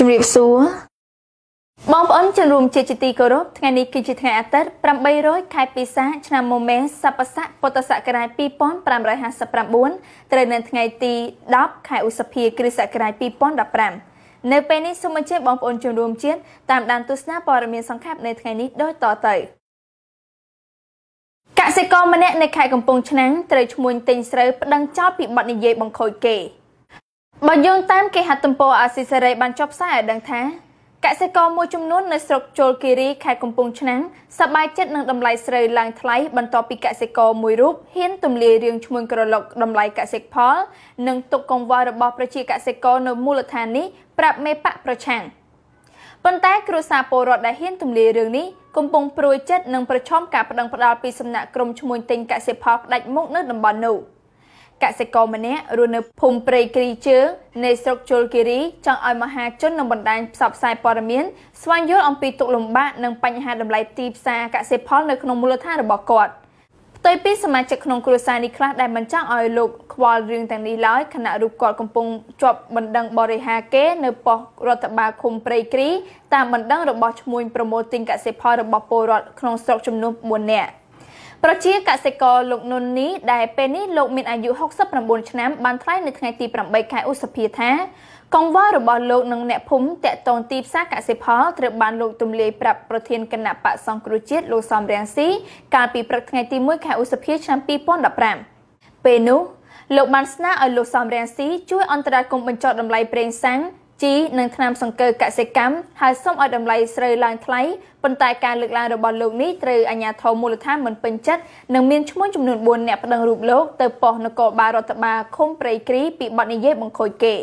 ជម្រាបសួរបងប្អូនជនរួមជាជាទីគោរពថ្ងៃនេះគឺជាថ្ងៃអាទិត្យ800ខែពិសាឆ្នាំមុមេសពស័កពុទ្ធសករាជ2559ត្រូវនៅថ្ងៃទី10ខែឧសភាគ្រិស្តសករាជ2015នៅពេលនេះសូមអញ្ជើញបងប្អូនជនរួមជាតិតាមដានទស្សនាព័ត៌មានសង្ខេបនៅថ្ងៃនេះដូចតទៅកសិករម្នាក់នៅខេត្តកំពង់ឆ្នាំងត្រូវឈ្មួញទិញស្រូវប្តឹងចោលពីបទនិយាយបង្ខូចគេ។បើយើងតាមគេហទំព័រអាស៊ីសេរីបានចុះផ្សាយឲ្យដឹងថាកសិករមួយចំនួននៅស្រុកជលគិរីខេត្តកំពង់ឆ្នាំងសប្បាយចិត្តនឹងតម្លៃស្រូវឡើងថ្លៃបន្ទាប់ពីកសិករមួយរូបហ៊ានទម្លាយរឿងឈ្មួញក្រឡុកតម្លៃកសិផល និងទុកកង្វល់របស់ ប្រជាកសិករនៅមូលដ្ឋាននេះប្រាប់មេបកប្រឆាំងប៉ុន្តែគ្រួសារពលរដ្ឋដែលហ៊ានទម្លាយរឿងនេះកំពុងព្រួយចិត្តនឹងប្រឈមការប្តឹងផ្តល់ពីសំណាក់ក្រុមឈ្មួញទិញកសិផលផ្ដាច់មុខនៅតំបន់នោះ។កសិករម្នាក់រស់នៅភូមិព្រៃគ្រីជើងនៃស្រុកជលគិរីចង់ឲ្យមហាជននិងបណ្ដាញផ្សព្វផ្សាយព័ត៌មាន ស្វែងយល់អំពីទុកលំបាកនិងបញ្ហាតម្លៃទីផ្សារកសិផលនៅក្នុងមូលដ្ឋានរបស់គាត់ផ្ទុយពីសមាជិកក្នុងគ្រួសារនេះខ្លះដែលមិនចង់ឲ្យលោកខ្វល់រឿងទាំងនេះឡើយខណៈរូបគាត់កំពុងជាប់បណ្ដឹងបរិហាគេនៅប៉ុស្តិ៍រដ្ឋបាលឃុំព្រៃគ្រីតាមបណ្ដឹងរបស់ឈ្មួញប្រមូលទិញកសិផលរបស់ពលរដ្ឋក្នុងស្រុកចំនួន4នាក់។ប្រជាកសិករលោកនុននេះដែលពេលនេះលោកមានអាយុ69ឆ្នាំបានថ្លែងនៅថ្ងៃទី8ខែឧសភាថា កង្វល់របស់លោកនិងអ្នកភូមិតាក់ទងទីផ្សារកសិផលត្រូវបានលោកទំលាយប្រាប់ប្រធានគណៈបកសង្គ្រោះជាតិលោកសំរាំងស៊ីកាលពីព្រឹកថ្ងៃទី1ខែឧសភាឆ្នាំ2015ពេលនោះលោកបានស្នើឲ្យលោកសំរាំងស៊ីជួយអន្តរាគមន៍បញ្ចុះតម្លៃប្រេងសាំងជីនិងថ្នាំសង្កូវកសិកម្មហើយសូមឲ្យតម្លៃស្រូវឡើងថ្លៃប៉ុន្តែការលើកឡើងរបស់លោកនេះត្រូវអាជ្ញាធរមូលដ្ឋានមិនពេញចិត្តនិងមានឈ្មោះចំនួន4អ្នកប្តឹងរូបលោកទៅប៉ុស្តិ៍នគរបាលរដ្ឋបាលឃុំព្រៃគ្រី ពីបទនិយាយបង្ខូចគេត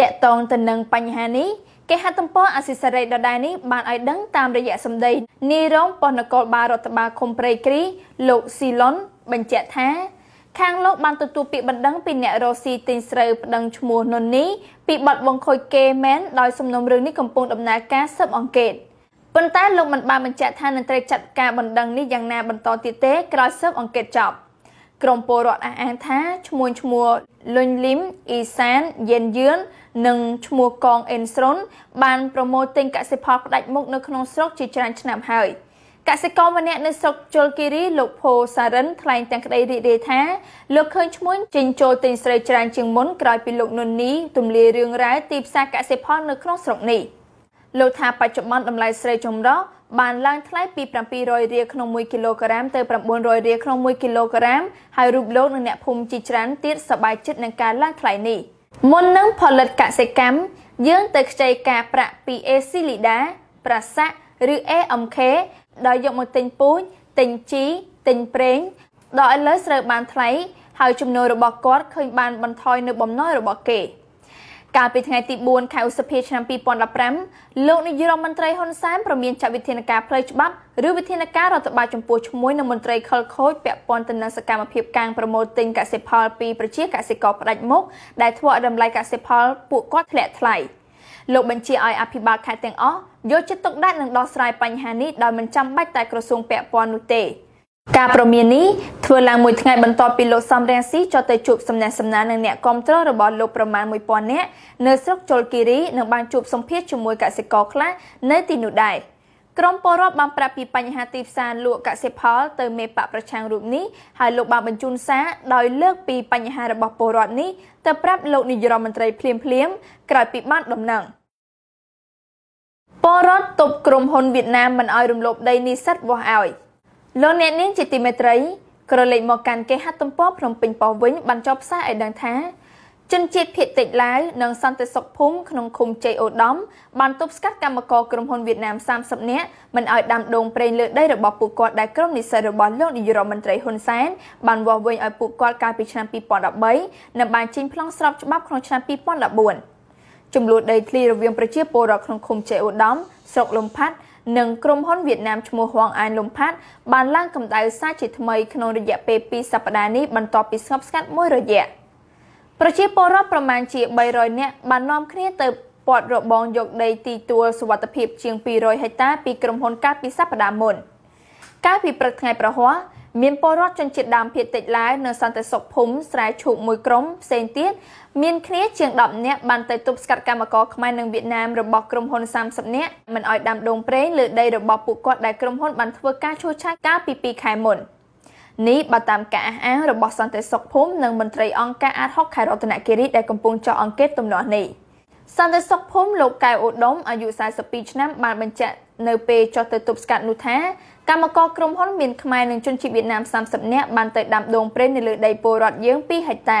កតងទៅនឹងបញ្ហានេះេហទំព័រអសិសរីដដែលនេះបានឲ្យដឹងតាមរយៈសម្ដីនាយរងប៉ុស្តិ៍នគរបាលរដ្ឋបាលខុំព្រៃគ្រីលោកស៊ីឡុនបញ្ជាក់ថាខាងលោកបានទទួលពាក្យបណ្ដឹងពីអ្នករស់ស៊ីទិញស្រូវប្តឹងឈ្មោះនុននីពីបទបង្ខូចគេមែនដោយសំណុំរឿងនេះកំពុងដំណើរការស៊ើបអង្កេតប៉ុន្តែលោកមិនបានបញ្ជាក់ថានឹងត្រូវចាត់ការបណ្ដឹងនេះយ៉ាងណាបន្តទៀតទេក្រោយស៊ើបអង្កេតចប់ក្រមពលរដ្ឋអះអាងថាឈ្មោះឈ្មោះលុញលឹមអ៊ីសានយេនយឿននិងឈ្មោះកងអេនស្រុនបានប្រមូលទិញកសិផលផ្ដាច់មុខនៅក្នុងស្រុកជាច្រើនឆ្នាំហើយ។កសិករម្នាក់នៅស្រុកជលគិរីលោកភូសារិនថ្លែងទាំងក្តីរីករាយថាលោកឃើញឈ្មោះចិញ្ចូលទិញស្រីច្រើនជាងមុនក្រោយពីលោកនុននីទម្លាយរឿងរ៉ាវទីផ្សារកសិផលនៅក្នុងស្រុកនេះលោកថាបច្ចុប្បន្នតម្លៃស្រីចម្រុះបានឡើងថ្លៃពី700រៀលក្នុង1គីឡូក្រាមទៅ900រៀលក្នុង1គីឡូក្រាមហើយរូបលោកនិងអ្នកភូមិជាច្រើនទៀតសប្បាយចិត្តនឹងការឡើងថ្លៃនេះ មុននឹងផលិតកសិកម្មយើងទៅខ្ចីការប្រាក់ពី AC Lida ប្រាសាក់ឬ AMK ដោយយកមកទិញពូជទិញជីទិញប្រេងដល់ឥឡូវស្រូវបានថ្លៃហើយចំនួនរបស់គាត់ឃើញបានបន្ថយនៅបំណុលរបស់គេកាលពីថ្ងៃទី4ខែឧសភាឆ្នាំ2015លោកនាយរដ្ឋមន្ត្រីហ៊ុនសែនប្រមានចាត់វិធានការផ្លូវច្បាប់ឬវិធានការរដ្ឋបាលចំពោះឈ្មោះនឹងមន្ត្រីខលខូចពាក់ព័ន្ធទៅនឹងសកម្មភាពកាងប្រមូលទិញកសិផលពីប្រជាកសិករផ្ដាច់មុខដែលធ្វើឲ្យតម្លៃកសិផលពួកគាត់ធ្លាក់ថ្លៃ។លោកបញ្ជាឲ្យអភិបាលខេត្តទាំងអស់យកចិត្តទុកដាក់នឹងដោះស្រាយបញ្ហានេះដោយមិនចាំបាច់តែក្រសួងពាក់ព័ន្ធនោះទេការប្រមាននេះធ្វើឡើងមួយថ្ងៃបន្ទាប់ពីលោកសំរងស៊ីចុះទៅជួបសំណេះសំណាលនឹងអ្នកគាំទ្ររបស់លោកប្រមាណ1000នាក់នៅស្រុកជលគិរីនិងបានជួបសម្ភាសជាមួយកសិករខ្លះនៅទីនោះដែរ។ក្រមពលរដ្ឋបានប្រាប់ពីបញ្ហាទីផ្សារលក់កសិផលទៅមេបកប្រឆាំងរូបនេះហើយលោកបានបញ្ជូនសារដោយលើកពីបញ្ហារបស់ពលរដ្ឋនេះទៅប្រាប់លោកនាយរដ្ឋមន្ត្រីភ្លាមភ្លាមក្រោយពីបានដំណឹងពលរដ្ឋទប់ក្រុមហ៊ុនវៀតណាមមិនឲ្យរំលោភដីនេសាទវាស់ឲ្យលោកអ្នកនាងជាទីមេត្រីក្រឡេកមកកាន់គេហទំព័រភ្នំពេញប៉ុស្តិ៍វិញបានចុះផ្សាយឲ្យដឹងថាជនជាតិភៀតតិចឡាវនិងសន្តិសុខភូមិក្នុងឃុំជ័យអូដំបានទប់ស្កាត់កម្មករក្រុមហ៊ុនវៀតណាម30នាក់មិនឲ្យដាំដងប្រេងលើដីរបស់ពួកគាត់ដែលក្រុមនិស្សិតរបស់លោកនាយរដ្ឋមន្ត្រីហ៊ុនសែនបានវាស់វែងឲ្យពួកគាត់កាលពីឆ្នាំ2013និងបានចេញប្លង់ស្របច្បាប់ក្នុងឆ្នាំ2014ចំនួនដីធ្លីរវាងប្រជាពលរដ្ឋក្នុងឃុំជ័យអូដំស្រុកលំផាត់និងក្រុមហ៊ុនវៀតណាមឈ្មោះហួងអានលំផាត់បានឡើងកម្ដៅសាជាថ្មីក្នុងរយៈពេល2សប្តាហ៍នេះបន្ទាប់ពីស្ងប់ស្ងាត់មួយរយៈ។ប្រជាពលរដ្ឋប្រមាណជា300នាក់បាននាំគ្នាទៅពាត់របងយកដីទីទួលសុវត្ថិភាពជាង200ហិកតាពីក្រុមហ៊ុនកាលពីសប្តាហ៍មុនកាលពីព្រឹកថ្ងៃប្រហ័សមានពលរដ្ឋជនជាតិដើមភាគតិចឡាវនៅសន្តិសុខភូមិស្រែឈូកមួយក្រុមផ្សេងទៀតមានគ្នាជាង10នាក់បានទៅទប់ស្កាត់កម្មករខ្មែរនិងវៀតណាមរបស់ក្រុមហ៊ុន30នាក់មិនឲ្យដាំដងប្រេងលើដីរបស់ពួកគាត់ដែលក្រុមហ៊ុនបានធ្វើការឈូសឆាយកាលពី2ខែមុន។នេះបើតាមការអះអាងរបស់សន្តិសុខភូមិនិងមន្ត្រីអង្គការអាត60ខេត្តរតនគិរីដែលកំពុងចោះអង្កេតទំនាស់នេះសន្តិសុខភូមិលោកកែវឧត្តមអាយុ42ឆ្នាំ បានបញ្ជាក់នៅពេលចុះទៅទប់ស្កាត់នោះថាកម្មករក្រុមហ៊ុនមានខ្មែរនិងជនជាតិវៀតណាម30នាក់បានទៅដាំដូងព្រៃនៅលើដីពលរដ្ឋយើង2ហិកតា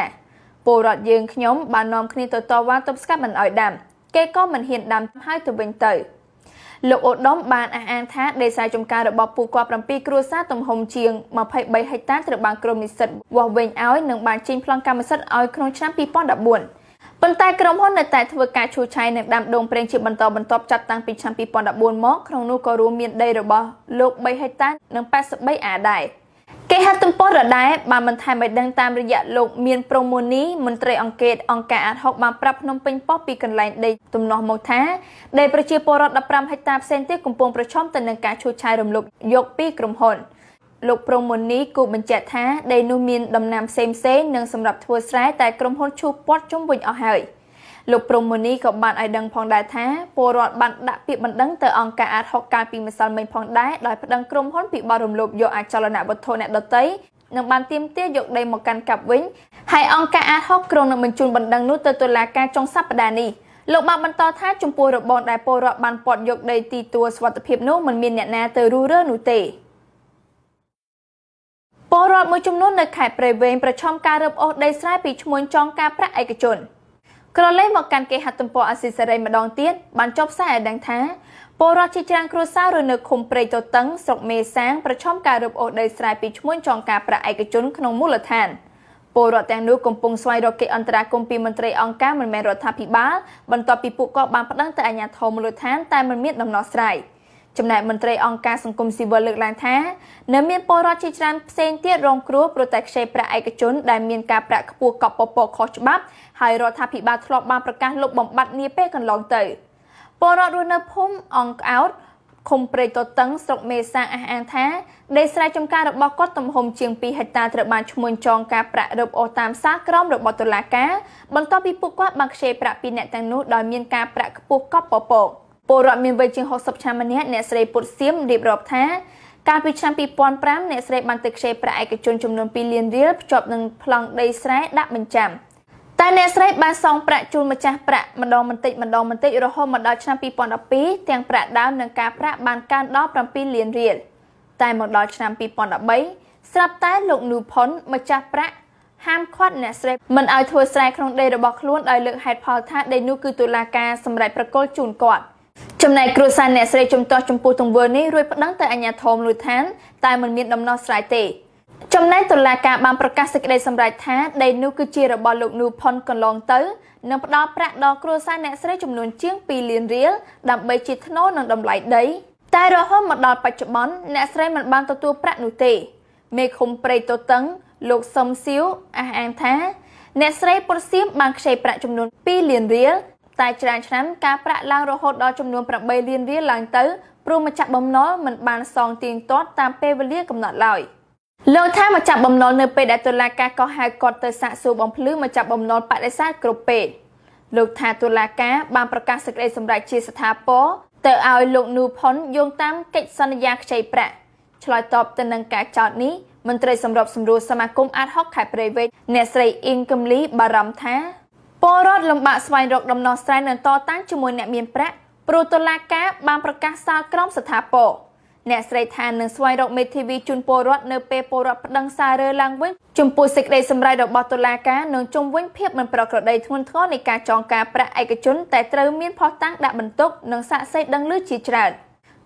ពលរដ្ឋយើងខ្ញុំបាននាំគ្នាទៅតវ៉ាទប់ស្កាត់មិនឲ្យដាំ គេក៏មិនហ៊ានដាំហើយទៅវិញទៅ។លោកឧត្តមបានអះអាងថាដីស្រែចម្ការរបស់ពួកគាត់7គ្រួសារទំហំជាង23ហិកតាត្រូវបានក្រុមនិស្សិតវាស់វែងឲ្យនិងបានចេញប្លង់កម្មសិទ្ធិឲ្យក្នុងឆ្នាំ2014ប៉ុន្តែក្រុមហ៊ុននៅតែធ្វើការឈូសឆាយនិងដាំដុងប្រេងជាបន្តបន្ទាប់ចាប់តាំងពីឆ្នាំ2014មកក្នុងនោះក៏រួមមានដីរបស់លោក3ហិកតានិង83អាដែរ។គេហទំព័ររដែរបានបន្ថែមឲ្យដឹងតាមរយៈលោកមានប្រមូនីមន្ត្រីអង្គការអង្គការអាត់ហុកបានប្រាប់ភ្នំពេញប៉ុស្តិ៍ពីកន្លែងដីទំនាស់មកថាដីប្រជាពលរដ្ឋ15ហិកតាផ្សេងទៀតកំពុងប្រឈមទៅនឹងការឈូសឆាយរំលោភយកពីក្រុមហ៊ុនលោកប្រមូនីគូបញ្ជាក់ថាដីនោះមានដំណាំផ្សេងៗនិងសម្រាប់ធ្វើស្រែតែក្រុមហ៊ុនឈូសព័ទ្ធជុំវិញអស់ហើយ។លោកព្រំមូនីក៏បានឲ្យដឹងផងដែរថាពលរដ្ឋបានដាក់ពាក្យបណ្ដឹងទៅអង្គការអាត60កាលពីម្សិលមិញផងដែរដោយប្តឹងក្រុមហ៊ុនពីបទរំលោភយកអចលនវត្ថុអ្នកដទៃនឹងបានទៀមទាយកដីមកកាន់កាប់វិញហើយអង្គការអាត60ក្រុងនឹងបញ្ជូនបណ្ដឹងនោះទៅតុលាការចុងសប្តាហ៍នេះលោកបានបន្តថាចំពោះរបបដែលពលរដ្ឋបានពាត់យកដីទីទួលសុវត្ថិភាពនោះមិនមានអ្នកណាទៅរੂរើនោះទេពលរដ្ឋមួយចំនួននៅខេត្តព្រៃវែងប្រឈមការរឹបអូសដីស្រែពីឈ្មួញចងការប្រាក់ឯកជន។ក្រឡេកមកកាន់គេហទំព័រអសិសរីម្ដងទៀតបានចុះផ្សាយឲ្យដឹងថាពលរដ្ឋជាច្រើនគ្រួសាររស់នៅឃុំព្រៃតូតឹងស្រុកមេសាងប្រឈមការរឹបអូសដីស្រែពីឈ្មួញចងការប្រាក់ឯកជនក្នុងមូលដ្ឋានពលរដ្ឋទាំងនោះកំពុងស្វែងរកកិច្ចអន្តរាគមន៍ពីមន្ត្រីអង្គការមិនមែនរដ្ឋាភិបាល បន្ទាប់ពីពួកគាត់បានប្តឹងទៅអាជ្ញាធរមូលដ្ឋានតែមិនមានដំណោះស្រាយ។ចំណែកមន្ត្រីអង្គការសង្គមស៊ីវិលលើកឡើងថានៅមានពលរដ្ឋជាច្រើនផ្សេងទៀតរងគ្រោះប្រតែខ្ចីប្រាក់ឯកជនដែលមានការប្រាក់ខ្ពស់កប់ពពកខុសច្បាប់ហើយរដ្ឋាភិបាលធ្លាប់បានប្រកាសលុបបំបាត់នាពេលកន្លងទៅពលរដ្ឋរស់នៅភូមិអង្គអោតឃុំព្រៃតតឹងស្រុកមេសាអះអាងថាដីស្រែចម្ការរបស់គាត់ទំហំជាង2ហិកតាត្រូវបានឈ្មោះចងការប្រាក់រឹបអូសតាមសារក្រមរបស់តុលាការបន្ទាប់ពីពួកគាត់បានខ្ចីប្រាក់ពីអ្នកទាំងនោះដោយមានការប្រាក់ខ្ពស់កប់ពពកពលរដ្ឋមានវ័យជាង60ឆ្នាំម្នាក់អ្នកស្រីពុតសៀមរៀបរាប់ថា កាលពីឆ្នាំ2005អ្នកស្រីបានទៅខ្ចីប្រាក់ឯកជនចំនួន2លានរៀលភ្ជាប់នឹងប្លង់ដីស្រែដាក់បញ្ចាំតែអ្នកស្រីបានសងប្រាក់ជូនម្ចាស់ប្រាក់ម្ដងបន្តិចម្ដងបន្តិចរហូតមកដល់ឆ្នាំ2012ទាំងប្រាក់ដើមនិងការប្រាក់បានកើនដល់7លានរៀលតែមកដល់ឆ្នាំ2013ស្រាប់តែលោកនូផុនម្ចាស់ប្រាក់ហាមឃាត់អ្នកស្រីមិនឲ្យធ្វើស្រែក្នុងដីរបស់ខ្លួនដោយលើកហេតុផលថាដីនោះគឺតុលាការសម្រេចប្រកល់ជូនគាត់ចំណែកគ្រួសារអ្នកស្រីជំទាស់ចំពោះទង្វើនេះរួចប្តឹងទៅអាជ្ញាធរមូលដ្ឋានតែមិនមានដំណោះស្រាយទេចំណែកតុលាការបានប្រកាសសេចក្តីសម្រេចថា ដីនោះគឺជារបស់លោកនូផុនកន្លងទៅនិងផ្ដល់ប្រាក់ដល់គ្រួសារអ្នកស្រីចំនួនជាង2លានរៀលដើម្បីជាថ្នូរនឹងតម្លៃដីតែរហូតមកដល់បច្ចុប្បន្នអ្នកស្រីមិនបានទទួលប្រាក់នោះទេមេឃុំព្រៃតូតឹងលោកសឹមសៀវអះអាងថាអ្នកស្រីពុរសៀមបានខ្ចីប្រាក់ចំនួន2លានរៀលតែច្រើនឆ្នាំការប្រាក់ឡើងរហូតដល់ចំនួន8លានរៀលឡើងទៅ ព្រោះម្ចាស់បំណុលមិនបានសងទៀងទាត់តាមពេលវេលាកំណត់ឡើយលោកថាម្ចាស់បំណុលនៅពេលដែលតុលាការកោះហៅគាត់ទៅសាកសួរបំភ្លឺម្ចាស់បំណុលបដិសេធគ្រប់ពេកលោកថាតុលាការ បានប្រកាសសេចក្តីសម្រេចជាស្ថាពរទៅឲ្យលោកនូផុនយោងតាមកិច្ចសន្យាខ្ចីប្រាក់ឆ្លើយតបទៅនឹងការចោទនេះមន្ត្រីសម្របសម្រួលសមាគមអាតហុកខេត្តព្រៃវែកអ្នកស្រីអ៊ីងកំលីបារម្ភថាពលរដ្ឋលំបាកស្វែងរកដំណោះស្រាយនឹងតតាំងជាមួយអ្នកមានប្រាក់ព្រោះតុលាការបានប្រកាសសាលក្រមស្ថាពរអ្នកស្រីថានឹងស្វែងរកមេធាវីជូនពលរដ្ឋនៅពេលពលរដ្ឋប្តឹងសាររើឡើងវិញចំពោះសេចក្តីសម្រេចរបស់តុលាការនឹងជំវិញភាពមិនប្រក្រតីធ្ងន់ធ្ងរនៃការចងការប្រាក់ឯកជនតែត្រូវមានផុសតាំងដាក់បន្ទុកនិងសាកសីដឹងឮជាច្រើន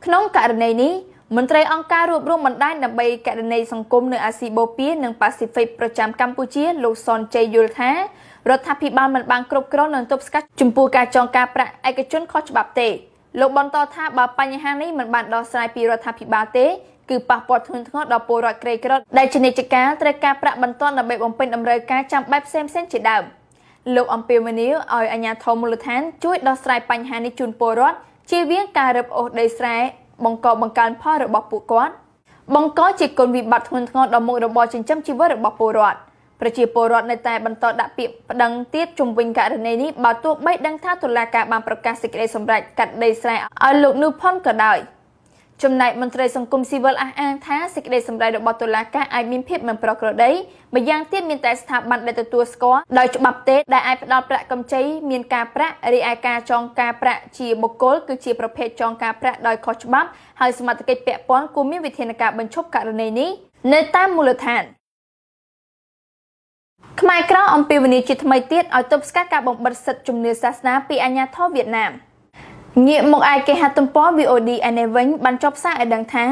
ក្នុងករណីនេះមន្ត្រីអង្គការរួបរวมបណ្ដាញដើម្បីករណីសង្គមនៅអាស៊ីបូព៌ានិងប៉ាស៊ីហ្វិកប្រចាំកម្ពុជា លោកសុនជ័យយល់ថារដ្ឋាភិបាលមិនបានគ្រប់គ្រងនិងទប់ស្កាត់ចំពោះការចងការប្រាក់ឯកជនខុសច្បាប់ទេលោកបន្តថាបើបញ្ហានេះមិនបានដោះស្រាយពីរដ្ឋាភិបាលទេគឺប៉ះពាល់ធ្ងន់ធ្ងរដល់ពលរដ្ឋក្រីក្រដែលជានិច្ចកាលត្រូវការប្រាក់បន្ទាន់ដើម្បីបំពេញតម្រូវការចាំបាច់ផ្សេងៗជាដើមលោកអំពីមនីឲ្យអាជ្ញាធរមូលដ្ឋានជួយដោះស្រាយបញ្ហានេះជូនពលរដ្ឋជៀសវាងការរឹបអូសដីស្រែបង្កបង្កើនផលរបស់ពួកគាត់បង្កជាគុណវិបត្តិធ្ងន់ធ្ងរដល់មុខរបរចិញ្ចឹមជីវិតរបស់ពលរដ្ឋ។ប្រជាពលរដ្ឋនៅតែបន្តដាក់ពាក្យប្តឹងទៀតជំវិញករណីនេះបើទោះបីដឹងថាតុលាការបានប្រកាសសេចក្តីសម្រេចកាត់ដីស្រែឲ្យលោកនូផុនក៏ដោយចំណែកមន្ត្រីសង្គមស៊ីវិលអះអាងថាសេចក្តីសម្រេចរបស់តុលាការអាចមានភាពមិនប្រក្រតីម្យ៉ាងទៀតមានតែស្ថាប័នដែលទទួលស្គាល់ដោយច្បាប់ទេដែលអាចផ្ដល់ប្រាក់កម្ចីមានការប្រាក់រីឯការចងការប្រាក់ជាបុគ្គលគឺជាប្រភេទចងការប្រាក់ដោយខុសច្បាប់ហើយសមាជិកពាក់ព័ន្ធគួរមានវិធានការបញ្ឈប់ករណីនេះនៅតាមមូលដ្ឋានខ្មែរក្រៅអំពាវនាវជាថ្មីទៀតឲ្យទប់ស្កាត់ការបំបិទសិទ្ធិជំនឿសាសនាពីអាញាធរវៀតណាមងាកមកឯគេហទំព័រ VOD ឯនេះវិញបានចុះផ្សាយឲ្យដឹងថា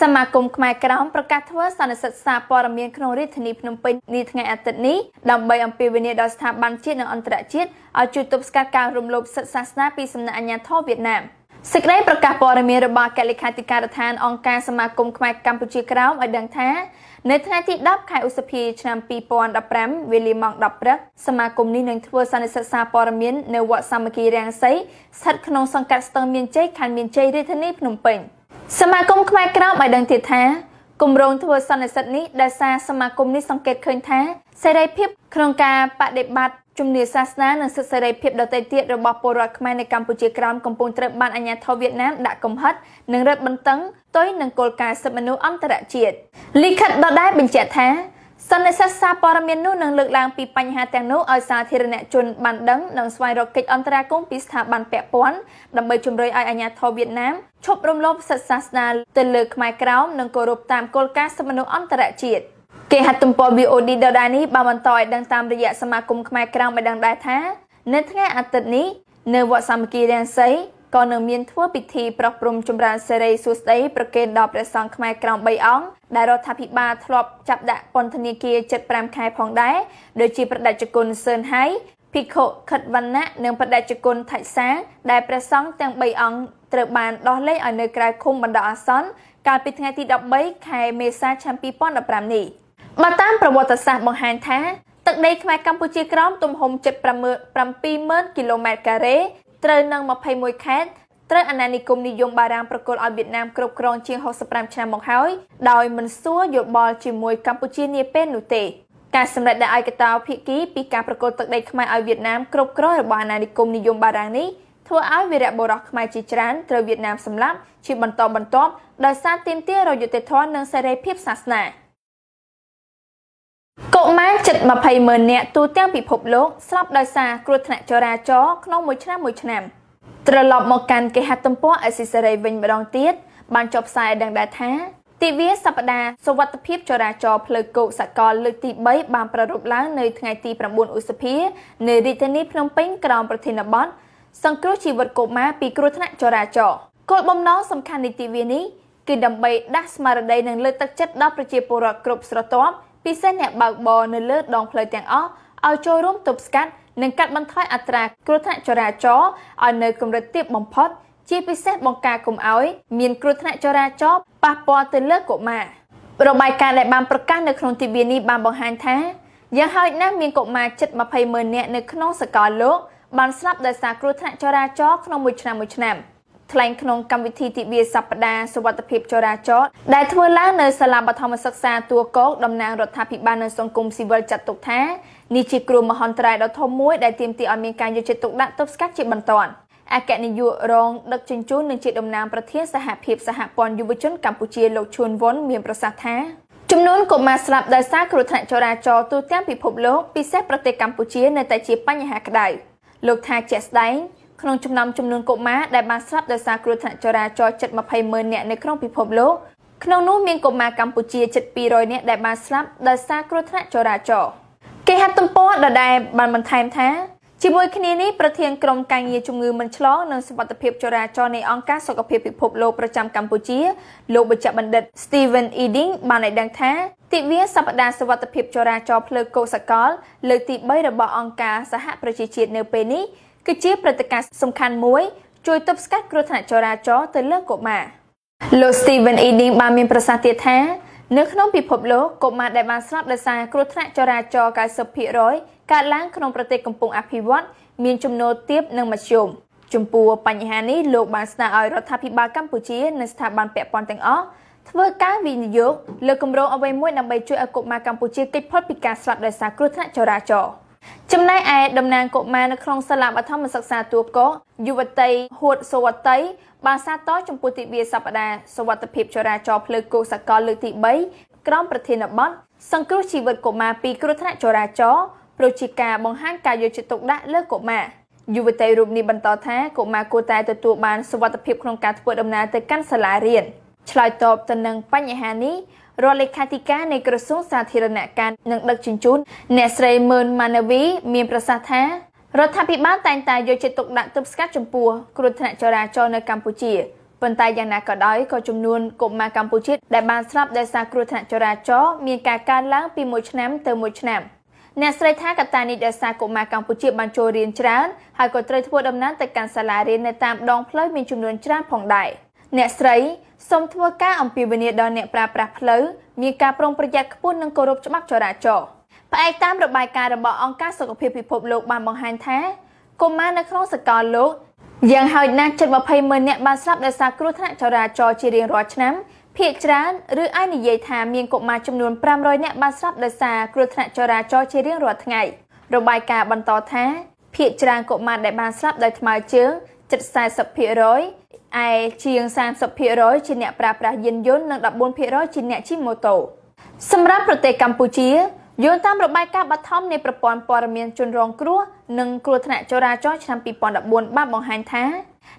សមាគមខ្មែរក្រមប្រកាសធ្វើសន្និសីទសារព័ត៌មានក្នុងរាជធានីភ្នំពេញនាថ្ងៃអាទិត្យនេះដើម្បីអំពាវនាវដល់ស្ថាប័នជាតិនិងអន្តរជាតិឲ្យជួយទប់ស្កាត់ការរំលោភសិទ្ធិសាសនាពីសំណាក់អាជ្ញាធរវៀតណាម។សេចក្តីប្រកាសព័ត៌មានរបស់អគ្គលេខាធិការដ្ឋានអង្គការសមាគមខ្មែរកម្ពុជាក្រោមឲ្យដឹងថានៅថ្ងៃទី10ខែឧសភាឆ្នាំ2015វេលាម៉ោង10ព្រឹកសមាគមនេះនឹងធ្វើសន្និសីទសារព័ត៌មាននៅវត្តសាមគ្គីរាំងសីស្ថិតក្នុងសង្កាត់ស្ទឹងមានជ័យខណ្ឌមានជ័យរាជធានីភ្នំពេញសមាគមខ្មែរក្រោមឲ្យដឹងទៀតថាគម្រោងធ្វើសន្និសីទនេះដែលសារសមាគមនេះសង្កេតឃើញថាសេរីភាពក្នុងការបដិបត្តិជំនឿសាសនានិងសិទ្ធិសេរីភាពដទៃទៀតរបស់ពលរដ្ឋខ្មែរនៅកម្ពុជាក្រោមកំពុងត្រូវបានអាជ្ញាធរវៀតណាមដាក់កំហិតនិងរឹតបន្តឹងទុយនឹងគោលការណ៍សិទ្ធិមនុស្សអន្តរជាតិលិខិតដដែលបញ្ជាក់ថា សន្និសិទសារព័ត៌មាននោះនឹងលើកឡើងពីបញ្ហាទាំងនោះឲ្យសាធារណជនបានដឹងនិងស្វែងរកកិច្ចអន្តរាគមន៍ពីស្ថាប័នពាក់ព័ន្ធដើម្បីជំរុញឲ្យអាជ្ញាធរវៀតណាមឈប់រំលោភសិទ្ធិសាសនាទៅលើខ្មែរក្រោមនិងគោរពតាមគោលការណ៍សិទ្ធិមនុស្សអន្តរជាតិ។គេហទំព័រ VOD ដដែលនេះបានបន្តឲ្យដឹងតាមរយៈសមាគមខ្មែរក្រៅបានដឹងដែរថានៅថ្ងៃអាទិត្យនេះនៅវត្តសាមគ្គីរាំងសីក៏នឹងមានធ្វើពិធីប្រោះព្រំចម្រើនសេរីសួស្តីប្រគេនដល់ព្រះសង្ឃខ្មែរក្រោម3អង្គដែលរដ្ឋាភិបាលធ្លាប់ចាប់ដាក់ពន្ធនាគារ75ខែផងដែរដូចជាប្រដាជគុណសឿនហៃភិក្ខុខិតវណ្ណៈនិងប្រដាជគុណថៃសាដែលព្រះសង្ឃទាំង3អង្គត្រូវបានដោះលែងឲ្យនៅក្រៅឃុំបណ្ដោះអាសន្នកាលពីថ្ងៃទី13ខែមេសាឆ្នាំ2015នេះ។បើតាមប្រវត្តិសាស្ត្របង្ហាញថាទឹកដីខ្មែរកម្ពុជាក្រោមទំហំជិត70000គីឡូម៉ែត្រការ៉េត្រូវនឹង21ខេត្តត្រូវអាណានិគមនិយមបារាំងប្រគល់ឲ្យវៀតណាមគ្រប់គ្រងជាង65ឆ្នាំមកហើយ ដោយមិនសួរយោបល់ជាមួយកម្ពុជានាពេលនោះទេការសម្រេចដោយឯកតោភាគីពីការប្រគល់ទឹកដីខ្មែរឲ្យវៀតណាមគ្រប់គ្រងរបស់អាណានិគមនិយមបារាំងនេះធ្វើឲ្យវីរបុរសខ្មែរជាច្រើនត្រូវវៀតណាមសម្លាប់ជាបន្តបន្ទាប់ដោយសារទាមទាររយុត្តិធម៌និងសេរីភាពសាសនា។កុមារជិត20ម៉ឺននាក់ទូទាំងពិភពលោកស្លាប់ដោយសារគ្រោះថ្នាក់ចរាចរណ៍ក្នុងមួយឆ្នាំមួយឆ្នាំ ត្រឡប់មកកាន់គេហទំព័រអេស៊ីសេរីវិញម្ដងទៀតបានចុះផ្សាយដឹងដែរថាទិវាសប្តាហ៍សុវត្ថិភាពចរាចរណ៍ផ្លូវគោកសកលលើកទី3បានប្រារព្ធឡើងនៅថ្ងៃទី9ឧសភានៅរាជធានីភ្នំពេញក្រោមប្រធានបទសង្គ្រោះជីវិតកុមារពីគ្រោះថ្នាក់ចរាចរណ៍គោលបំណងសំខាន់នៃទិវានេះគឺដើម្បីដាស់ស្មារតីនិងលើកទឹកចិត្តដល់ប្រជាពលរដ្ឋគ្រប់ស្រទាប់ពិសេសអ្នកបើកបរនៅលើដងផ្លូវទាំងអស់ឲ្យចូលរួមទប់ស្កាត់និងកាត់បន្ថយអត្រាគ្រោះថ្នាក់ចរាចរណ៍ឲ្យនៅកម្រិតទាបបំផុតជាពិសេសបង្ការកុំឲ្យ មានគ្រោះថ្នាក់ចរាចរណ៍ប៉ះពាល់ទៅលើកុមាររបាយការណ៍ដែលបានប្រកាសនៅក្នុងទិវានេះបានបង្ហាញថាយ៉ាងហោចណាស់មានកុមារជិត20ម៉ឺននាក់នៅក្នុងសកលលោកបានស្លាប់ដោយសារគ្រោះថ្នាក់ចរាចរណ៍ក្នុងមួយឆ្នាំមួយឆ្នាំ។ថ្លែងក្នុងកម្មវិធីទិវាសប្តាហ៍សុវត្ថិភាពចរាចរណ៍ដែលធ្វើឡើងនៅ សាលាបឋមសិក្សាទួកោកតំណាងរដ្ឋាភិបាលនៅសង្គមស៊ីវិលចាត់ទុកថានេះជាគ្រោះមហន្តរាយដ៏ធំមួយ ដែលទាមទារឲ្យមានការយកចិត្តទុកដាក់ទប់ស្កាត់ជាបន្ទាន់អគ្គនាយករងដឹកជញ្ជូននិងជាតំណាងប្រធានសហភាពសហព័ន្ធយុវជនកម្ពុជាលោកឈួនវុនមានប្រសាសន៍ថាចំនួនកុមារស្លាប់ដោយសារគ្រោះថ្នាក់ចរាចរណ៍ទូទាំងពិភពលោកពិសេសប្រទេសកម្ពុជានៅតែ ជាបញ្ហាក្តៅលោកថាជាក់ស្ដែងក្នុងចំណោមចំនួនកុមារដែលបានស្លាប់ដោយសារគ្រោះថ្នាក់ចរាចរណ៍ជិត20ម៉ឺននាក់នៅក្នុងពិភពលោកក្នុងនោះមានកុមារកម្ពុជាជិត200នាក់ដែលបានស្លាប់ដោយសារគ្រោះថ្នាក់ចរាចរណ៍គេហទំព័រដដែលបានបន្ថែមថាជាមួយគ្នានេះប្រធានក្រុមការងារជំងឺមិនឆ្លងនិងសុវត្ថិភាពចរាចរណ៍នៃអង្គការសុខភាពពិភពលោកប្រចាំកម្ពុជា លោកបច្ចេកបណ្ឌិត Steven Eding បានឲ្យដឹងថាទិវាសប្តាហ៍សុវត្ថិភាពចរាចរណ៍ផ្លូវគោកសកលលើកទី3របស់អង្គការសហប្រជាជាតិនៅពេលនេះគឺជាព្រឹត្តិការណ៍សំខាន់មួយជួយទប់ស្កាត់គ្រោះថ្នាក់ចរាចរណ៍ទៅលើកុមារលោក Steven Eading បានមានប្រសាសន៍ទៀតថា នៅក្នុងពិភពលោកកុមារដែលបានស្លាប់ដោយសារគ្រោះថ្នាក់ចរាចរណ៍90%កើតឡើងក្នុងប្រទេសកំពុងអភិវឌ្ឍមានចំនួនទាបនិងមធ្យមចំពោះបញ្ហានេះលោកបានស្នើឲ្យរដ្ឋាភិបាលកម្ពុជានិងស្ថាប័នពាក់ព័ន្ធទាំងអស់ធ្វើការវិនិយោគលើគម្រោងអ្វីមួយដើម្បីជួយឲ្យកុមារកម្ពុជាគេចផុតពីការស្លាប់ដោយសារគ្រោះថ្នាក់ចរាចរណ៍ចំណែកឯតំណាងកុមារនៅក្នុងសាលាបឋមសិក្សាទួកកយុវតីហួតសវតីបានសាទរចំពោះទិវាសប្តាហ៍សវត្ថិភាពចរាចរណ៍ផ្លូវគោកសកលលើកទី3ក្រមប្រធានបទសង្គ្រោះជីវិតកុមារពីគ្រោះថ្នាក់ចរាចរណ៍ប្រជាការបង្ហាញការយកចិត្តទុកដាក់លើកុមារយុវតីរូបនេះបន្តថាកុមារគួរតែទទួលបានសុវត្ថិភាពក្នុងការធ្វើដំណើរទៅកាន់សាលារៀនឆ្លើយតបទៅនឹងបញ្ហានេះរដ្ឋលេខាធិការនៃក្រសួងសាធារណការនិងដឹកជញ្ជូនអ្នកស្រីមឿនម៉ាណាវី មានប្រសាសន៍ថារដ្ឋាភិបាលតែងតែយកចិត្តទុកដាក់ទប់ស្កាត់ចំពោះគ្រោះថ្នាក់ចរាចរណ៍នៅកម្ពុជាប៉ុន្តែយ៉ាងណាក៏ដោយក៏ចំនួនកុមារកម្ពុជាដែលបានស្លាប់ដោយសារគ្រោះថ្នាក់ចរាចរណ៍មានការកើនឡើងពីមួយឆ្នាំ ទៅមួយឆ្នាំអ្នកស្រីថាកត្តានេះដោយសារកុមារកម្ពុជាបានចូលរៀនច្រើនហើយក៏ត្រូវធ្វើដំណើរទៅកាន់សាលារៀននៅតាមដងផ្លូវមានចំនួនច្រើនផងដែរអ្នកស្រីសូមធ្វើការអំពាវនាវដល់អ្នកប្រើប្រាស់ផ្លូវមានការប្រុងប្រយ័ត្នខ្ពស់និងគោរពច្បាប់ចរាចរណ៍ផ្អែកតាមរបាយការណ៍របស់អង្គការសុខភាពពិភពលោកបានបង្ហាញថាកុមារនៅក្នុងសកលលោកយ៉ាងហោចណាស់ជិត20ម៉ឺននាក់បានស្លាប់ដោយសារគ្រោះថ្នាក់ចរាចរណ៍ជារៀងរាល់ឆ្នាំ ភាគច្រើនឬអាចនិយាយថាមានកុមារចំនួន500នាក់បានស្លាប់ដោយសារគ្រោះថ្នាក់ចរាចរណ៍ជារៀងរាល់ថ្ងៃ របាយការណ៍បន្តថា ភាគច្រើនកុមារដែលបានស្លាប់ដោយថ្មើរជើងជិត40%ឯជាង30%ជាអ្នកប្រើប្រាស់យានយន្តនិង14%ជាអ្នកជិះម៉ូតូសម្រាប់ប្រទេសកម្ពុជាយល់តាមរបាយការណ៍បឋមនៃប្រព័ន្ធព័ត៌មានជនរងគ្រោះនិងគ្រោះថ្នាក់ចរាចរណ៍ឆ្នាំ2014បានបង្ហាញថា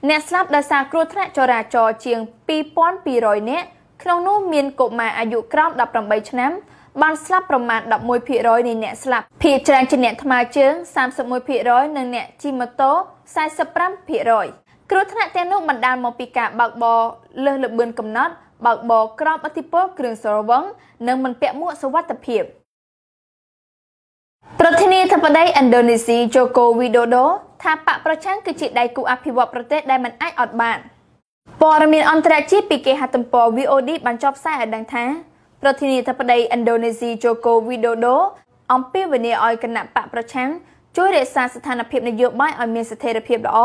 អ្នកស្លាប់ដោយសារគ្រោះថ្នាក់ចរាចរណ៍ជាង2200នាក់ក្នុងនោះមានកុមារអាយុក្រោម18ឆ្នាំបានស្លាប់ប្រមាណ11%នៃអ្នកស្លាប់ភាគច្រើនជាអ្នកថ្មើរជើង31%និងអ្នកជិះម៉ូតូ45%គ្រោះថ្នាក់ទាំងនោះបណ្ដាលមកពីការបើកបរលើសល្បឿនកំណត់បើកបរក្រោមអធិពលគ្រឿងស្រវឹងនិងមិនពាក់មួកសុវត្ថិភាពប្រធានាធិបតីឥណ្ឌូនេស៊ីជូកូវីដូដូថាបកប្រឆាំងគឺជាដៃគូអភិវឌ្ឍប្រទេសដែលមិនអាចអត់បានព័ត៌មានអន្តរជាតិពីគេហទំព័រ VOD បានចុះផ្សាយឲ្យដឹងថា ប្រធានាធិបតីឥណ្ឌូនេស៊ីជូកូវីដូដូអំពាវនាវឲ្យគណៈបកប្រឆាំងជួយរក្សាស្ថានភាពនយោបាយឲ្យមានស្ថិរភាពល្អ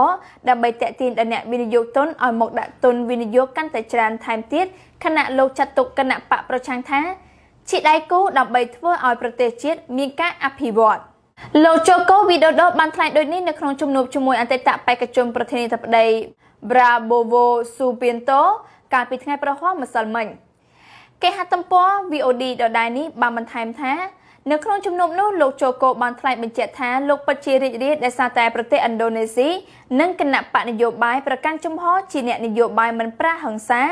ដើម្បីតេទៀនដល់អ្នកវិនិយោគទុនឲ្យមកដាក់ទុនវិនិយោគកាន់តែច្រើនថែមទៀតខណៈលោកចាត់ទុកគណៈបកប្រឆាំងថាជាដៃគូដើម្បីធ្វើឲ្យប្រទេសជាតិមានការអភិវឌ្ឍលោកជូកូវីដូដូបានថ្លែងដូចនេះនៅក្នុងជំនួបជាមួយអតីតបេក្ខជនប្រធានាធិបតី Bravo Subianto កាលពីថ្ងៃប្រហោះម្សិលមិញគេហទំព័រ VOD ដដែលនេះបានបន្ថែមថានៅក្នុងជំនុំនោះលោកជូកូបានថ្លែងបញ្ជាក់ថាលោកពិតជារីករាយដោយសារតែប្រទេសឥណ្ឌូនេស៊ីនិងគណៈបកនយោបាយប្រកាន់ជំហរជាអ្នកនយោបាយមិនប្រាហិង្សា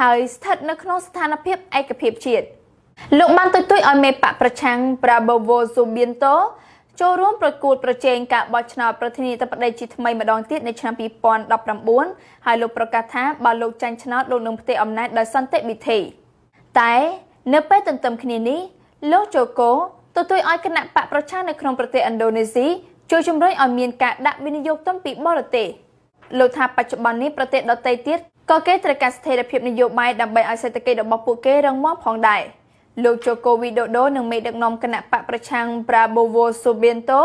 ហើយស្ថិតនៅក្នុងស្ថានភាពឯកភាពជាតិលោកបានទទូចឲ្យមេបកប្រឆាំង Prabowo Subianto ចូលរួមប្រកួតប្រជែងការបោះឆ្នោតប្រធានាធិបតីជាថ្មីម្ដងទៀតនៅឆ្នាំ2019ហើយលោកប្រកាសថាបើលោកចាញ់ឆ្នោតលោកនឹងផ្ទេរអំណាចដោយសន្តិវិធីតែនៅពេលទន្ទឹមគ្នានេះលោកជូកូទទួលឲ្យគណៈបកប្រជានៅក្នុងប្រទេសឥណ្ឌូនេស៊ីជួយជំរុញឲ្យមានការដាក់វិនិយោគទុនពីបរទេសលោកថាបច្ចុប្បន្ននេះប្រទេសដទៃទៀតក៏គេត្រូវការស្ថិរភាពនយោបាយដើម្បីឲ្យសេដ្ឋកិច្ចរបស់ពួកគេរឹងមាំផងដែរលោកជូកូវីដូដូនិងមេដឹកនាំគណៈបកប្រឆាំងប្រាបូវូស៊ូបៀនតូ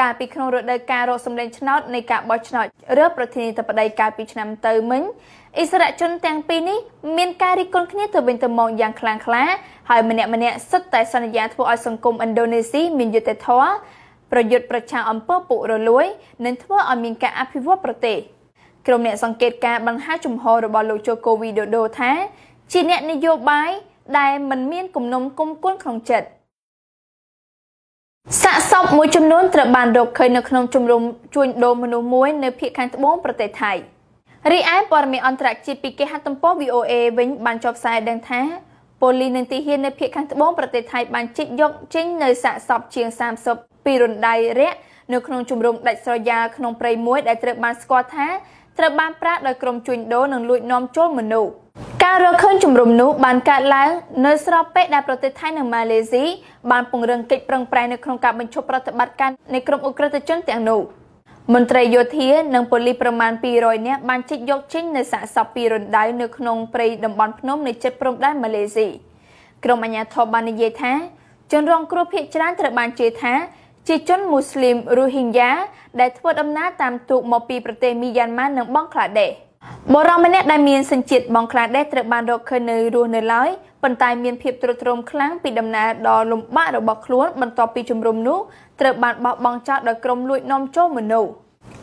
កាលពីក្នុងរដូវកាលរកសម្លេងឆ្នោតនៃការបោះឆ្នោតរើប្រធានាធិបតីកាលពីឆ្នាំទៅមិញអិសរាជជនទាំងពីរនេះមានការរិះគន់គ្នាទៅវិញទៅមកយ៉ាងខ្លាំងក្លាហើយម្នាក់ម្នាក់សុទ្ធតែសន្យាធ្វើឲ្យសង្គមឥណ្ឌូនេស៊ីមានយុត្តិធម៌ប្រយុទ្ធប្រឆាំងអំពើពុករលួយ និងធ្វើឲ្យមានការអភិវឌ្ឍប្រទេសក្រុមអ្នកសង្កេតការបង្ហាជំហររបស់លោកជូកូវីដូដូថាជាអ្នកនយោបាយដែលមិនមានគំនុំគុំគួនក្នុងចិត្តសាកសពមួយចំនួនត្រូវបានរកឃើញនៅក្នុងជំរំជួញដូរមនុស្សមួយនៅភូមិខាងត្បូងប្រទេសថៃ។រីឯព័ត៌មានអន្តរជាតិពីគេហទំព័រ VOA វិញបានចុះផ្សាយដឹងថាប៉ូលីសនឹងទីហ៊ាននៅភូមិខាងត្បូងប្រទេសថៃបានជីកយកចេញនៅសាកសពជាង30ពីរណ្ដៃរាក់នៅក្នុងជំរំដាច់ស្រយាលក្នុងព្រៃមួយដែលត្រូវបានស្គាល់ថាត្រូវបានប្រាក់ដោយក្រុមជួញដូរនិងលួចនាំចូលមនុស្សការរកឃើញជំរំនោះបានកើតឡើងនៅស្របពេលដែលប្រទេសថៃនិងម៉ាឡេស៊ីបានពង្រឹងកិច្ចប្រឹងប្រែងនៅក្នុងការបញ្ឈប់ប្រតិបត្តិការនៃក្រុមអ ுக ្រិតជនទាំងនោះ។មន្ត្រីយោធានិងប៉ូលីសប្រមាណ200នាក់បានជីកយកចេញនៅសាកសពពីរណ្ដៅនៅក្នុងព្រៃតំបន់ភ្នំនៅជិតព្រំដែនម៉ាឡេស៊ីក្រុមអាជ្ញាធរបាននិយាយថាជនរងគ្រោះភៀសច្រើនត្រូវបានជឿថា ជាជនមូស្លីមរូហ៊ីងយ៉ាដែលធ្វើដំណើរតាមទូកមកពីប្រទេសមីយ៉ាន់ម៉ានិងបង់ក្លាដេស។បរមម្នាក់ដែលមានសញ្ជាតិបង់ក្លាដេសត្រូវបានរកឃើញនៅរស់នៅឡើយប៉ុន្តែមានភាពទ្រុឌទ្រោមខ្លាំងពីដំណើរដ៏លំបាករបស់ខ្លួនបន្ទាប់ពីជំរំនោះត្រូវបានបោះបង់ចោលដោយក្រុមលួចនាំចូលមនុស្ស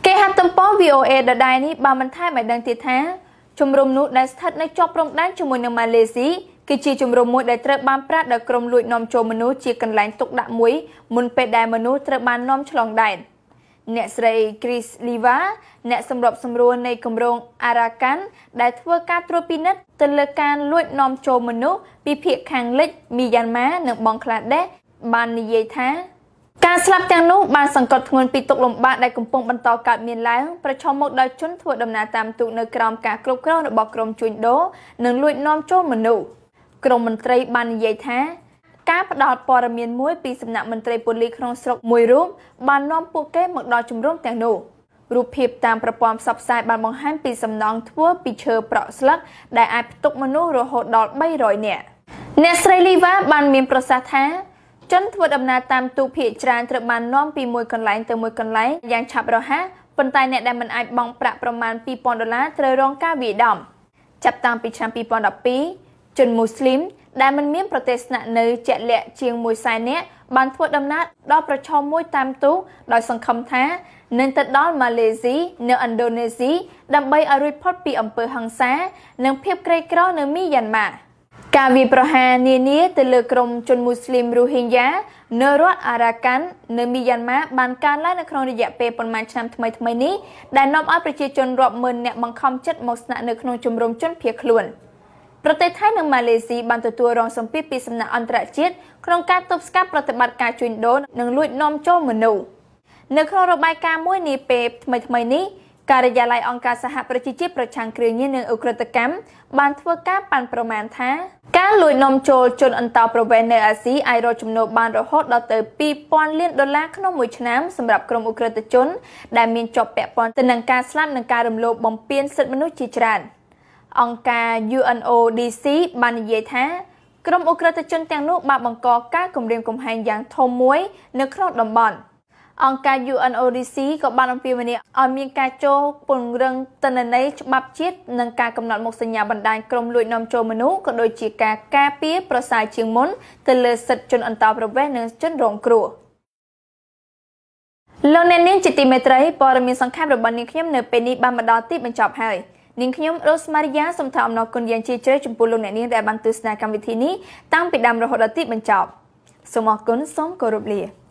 គេហទំព័រ VOA ដដែលនេះបានបន្ថែមឲ្យដឹងទៀតថាជំរំនោះដែលស្ថិតនៅជាប់ព្រំដែនជាមួយនឹងម៉ាឡេស៊ីគឺជាជំរំមួយដែលត្រូវបានប្រាស្រ័យដោយក្រុមលួចនាំចូលមនុស្សជាកន្លែងទុកដាក់មួយមុនពេលដែលមនុស្សត្រូវបាននាំឆ្លងដែន។អ្នកស្រី Chris Liva អ្នកសម្របសម្រួលនៃគម្រោង Arakan ដែលធ្វើការត្រួតពិនិត្យទៅលើការលួចនាំចូលមនុស្សពីភាគខាងលិចមីយ៉ាន់ម៉ានិងបង់ក្លាដេសបាននិយាយថាការស្លាប់ទាំងនោះបានសង្កត់ធ្ងន់ពីទុកលំបាកដែលកំពុងបន្តកើតមានឡើងប្រឈមមុខដោយជនធ្វើដំណើរតាមទូកនៅក្រោមការគ្រប់គ្រងរបស់ក្រុមជួញដូរនិងលួចនាំចូលមនុស្សក្រមមន្ត្រី បាននិយាយថាការផ្ដាល់ព័ត៌មានមួយពីសំណាក់មន្ត្រីប៉ូលីសក្នុងស្រុកមួយរូបបាននាំពួកគេមកដល់ជំរំទាំងនោះរូបភាពតាមប្រព័ន្ធផ្សព្វផ្សាយបានបង្ហាញពីសំណង់ធ្វើពីឈើប្រក់ស្លឹកដែលអាចផ្ទុកមនុស្សរហូតដល់300នាក់អ្នកស្រីលីវ៉ាបានមានប្រសាសន៍ថា ជនធ្វើដំណើរតាមទូកភៀកច្រើនត្រូវបាននាំពីមួយកន្លែងទៅមួយកន្លែងយ៉ាងឆាប់រហ័សប៉ុន្តែអ្នកដែលមិនអាចបង់ប្រាក់ប្រមាណ2000ដុល្លារត្រូវរងការវាយដំចាប់តាំងពីឆ្នាំ2012ជនមូស្លីមដែលមិនមានប្រទេសស្នាក់នៅជាក់លាក់ជាង1សែននាក់បានធ្វើដំណើរដល់ប្រឈមមួយតាមទូកដោយសង្ឃឹមថានឹងទៅដល់ម៉ាឡេស៊ីនៅឥណ្ឌូនេស៊ីដើម្បីឲ្យរួចផុតពីអំពើហិង្សានិងភាពក្រីក្រនៅមីយ៉ាន់ម៉ាការវាយប្រហារនានា ទៅលើក្រុមជនមូស្លីមរូហីញ៉ានៅរដ្ឋអារ៉ាកាន់នៅមីយ៉ាន់ម៉ាបានកើនឡើងនៅក្នុងរយៈពេលប្រមាណឆ្នាំថ្មីៗនេះដែលនាំឲ្យប្រជាជនរាប់ម៉ឺនអ្នកបង្ខំចិត្តមកស្នាក់នៅក្នុងជំរំជនភៀសខ្លួន។ប្រទេសថៃនិងម៉ាឡេស៊ីបានទទួលរងសម្ពាធពីសំណាក់អន្តរជាតិក្នុងការ ទប់ស្កាត់ប្រតិបត្តិការជួញដូរនិងលួចនាំចូលមនុស្សនៅក្នុងរបាយការណ៍មួយនាពេលថ្មីៗនេះការិយាល័យអង្គការសហប្រជាជាតិប្រឆាំងគ្រឿងញៀននិងអ ுக ្រិតកម្មបានធ្វើការប៉ាន់ប្រមាណថាការលួចនាំចូលជនអន្តោប្រវេសន៍នៅអាស៊ីអាចរកចំណូលបានរហូតដល់ទៅ2000លានដុល្លារក្នុងមួយឆ្នាំសម្រាប់ក្រុមអ ுக ្រិតជន ដែលមានជាប់ពាក់ព័ន្ធទៅនឹងការស្លាប់និងការរំលោភបំពានសិទ្ធិមនុស្សជាច្រើន។អង្គការ UNODC បាននិយាយថាក្រុមអូក្រិតជនទាំងនោះបានបង្កការគំរាមកំហែងយ៉ាងធំមួយនៅក្នុងតំបន់ អង្គការ UNODC ក៏បានអំពាវនាវឲ្យមានការចូលពង្រឹងតនន័យច្បាប់ជាតិនិងការកំណត់មុខសញ្ញាបណ្ដាញក្រុមលួចនាំចូលមនុស្សក៏ដូចជាការការពារប្រសើរជាងមុនទៅលើសិទ្ធិជនអន្តោប្រវេសន៍និងជនរងគ្រោះលោកអ្នកនាងជាទីមេត្រីព័ត៌មានសង្ខេបរបស់នាងខ្ញុំនៅពេលនេះបានមកដល់ទីបញ្ចប់ហើយ។នាងខ្ញុំរ៉ូស្មារីយ៉ាសូមថ្លែងអំណរគុណយ៉ាងជ្រាលជ្រៅចំពោះលោកអ្នកនាងដែលបានទស្សនាកម្មវិធីនេះតាំងពីដើមរហូតដល់ទីបញ្ចប់សូមអរគុណសូមគោរពលា